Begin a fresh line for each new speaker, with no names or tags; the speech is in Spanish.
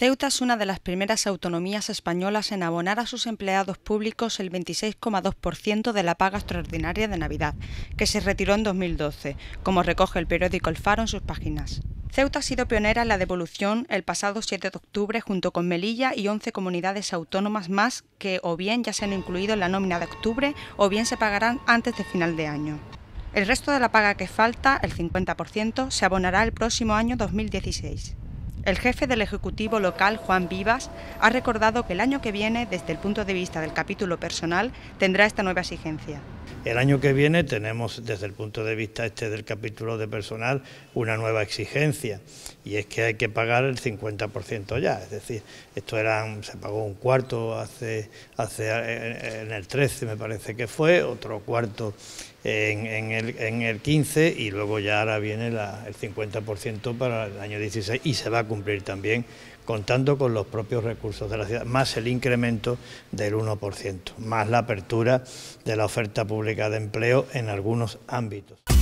Ceuta es una de las primeras autonomías españolas en abonar a sus empleados públicos el 26,2% de la paga extraordinaria de Navidad, que se retiró en 2012, como recoge el periódico El Faro en sus páginas. Ceuta ha sido pionera en la devolución el pasado 7 de octubre junto con Melilla y 11 comunidades autónomas más que o bien ya se han incluido en la nómina de octubre o bien se pagarán antes de final de año. El resto de la paga que falta, el 50%, se abonará el próximo año 2016. El jefe del Ejecutivo local, Juan Vivas, ha recordado que el año que viene, desde el punto de vista del capítulo personal, tendrá esta nueva exigencia.
El año que viene tenemos, desde el punto de vista este del capítulo de personal, una nueva exigencia y es que hay que pagar el 50% ya, es decir, esto se pagó un cuarto hace, eh, en el 13 me parece que fue, otro cuarto en, el, 15 y luego ya ahora viene el 50% para el año 16 y se va a cumplir también contando con los propios recursos de la ciudad, más el incremento del 1%, más la apertura de la oferta pública de empleo en algunos ámbitos.